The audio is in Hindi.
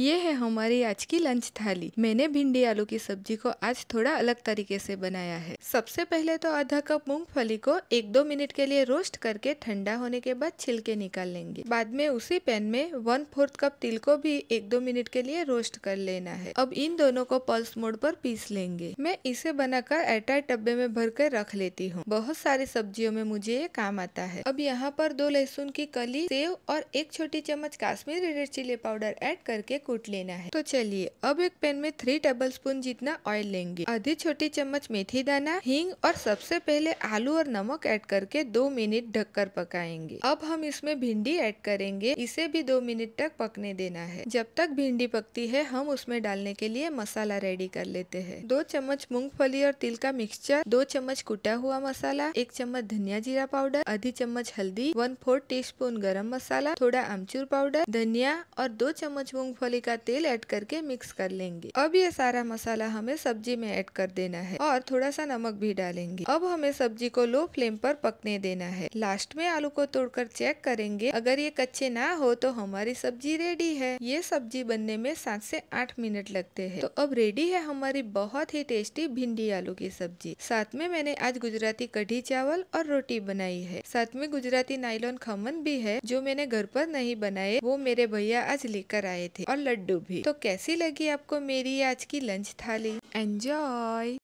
ये है हमारी आज की लंच थाली मैंने भिंडी आलू की सब्जी को आज थोड़ा अलग तरीके से बनाया है सबसे पहले तो आधा कप मूंगफली को एक दो मिनट के लिए रोस्ट करके ठंडा होने के बाद छिलके निकाल लेंगे बाद में उसी पैन में वन फोर्थ कप तिल को भी एक दो मिनट के लिए रोस्ट कर लेना है अब इन दोनों को पल्स मोड पर पीस लेंगे मैं इसे बनाकर एटाइट डब्बे में भर कर रख लेती हूँ बहुत सारी सब्जियों में मुझे ये काम आता है अब यहाँ पर दो लहसुन की कली सेव और एक छोटी चम्मच Kashmiri red chilli powder add करके कूट लेना है तो चलिए अब एक पैन में थ्री टेबल स्पून जितना ऑयल लेंगे आधी छोटी चम्मच मेथी दाना हींग और सबसे पहले आलू और नमक ऐड करके दो मिनट ढककर पकाएंगे अब हम इसमें भिंडी ऐड करेंगे इसे भी दो मिनट तक पकने देना है जब तक भिंडी पकती है हम उसमें डालने के लिए मसाला रेडी कर लेते हैं दो चम्मच मूंगफली और तिल का मिक्सचर दो चम्मच कुटा हुआ मसाला एक चम्मच धनिया जीरा पाउडर आधी चम्मच हल्दी one fourth teaspoon masala थोड़ा अमचूर पाउडर धनिया और दो चम्मच मूंगफली मूंगफली का तेल ऐड करके मिक्स कर लेंगे अब ये सारा मसाला हमें सब्जी में ऐड कर देना है और थोड़ा सा नमक भी डालेंगे अब हमें सब्जी को लो फ्लेम पर पकने देना है लास्ट में आलू को तोड़कर चेक करेंगे अगर ये कच्चे ना हो तो हमारी सब्जी रेडी है ये सब्जी बनने में सात से आठ मिनट लगते हैं तो अब रेडी है हमारी बहुत ही टेस्टी भिंडी आलू की सब्जी साथ में मैंने आज गुजराती कढ़ी चावल और रोटी बनाई है साथ में गुजराती नाइलॉन खमन भी है जो मैंने घर पर नहीं बनाए वो मेरे भैया आज लेकर आए थे और लड्डू भी तो कैसी लगी आपको मेरी आज की लंच थाली एंजॉय